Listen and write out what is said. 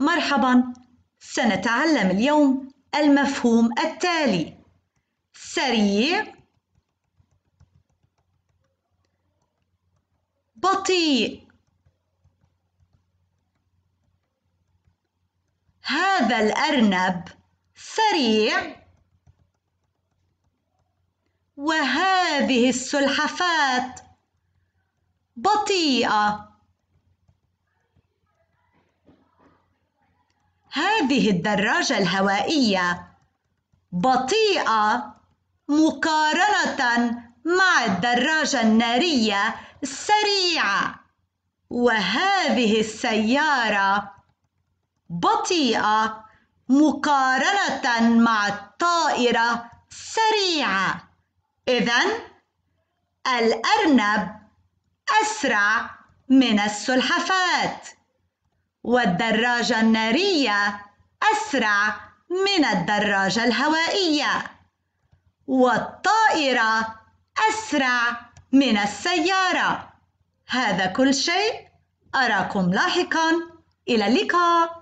مرحبا سنتعلم اليوم المفهوم التالي سريع بطيء هذا الأرنب سريع وهذه السلحفاة بطيئة هذه الدراجة الهوائية بطيئة مقارنة مع الدراجة النارية السريعة وهذه السيارة بطيئة مقارنة مع الطائرة السريعة إذا الأرنب أسرع من السلحفاة والدراجة النارية أسرع من الدراجة الهوائية والطائرة أسرع من السيارة هذا كل شيء أراكم لاحقا إلى اللقاء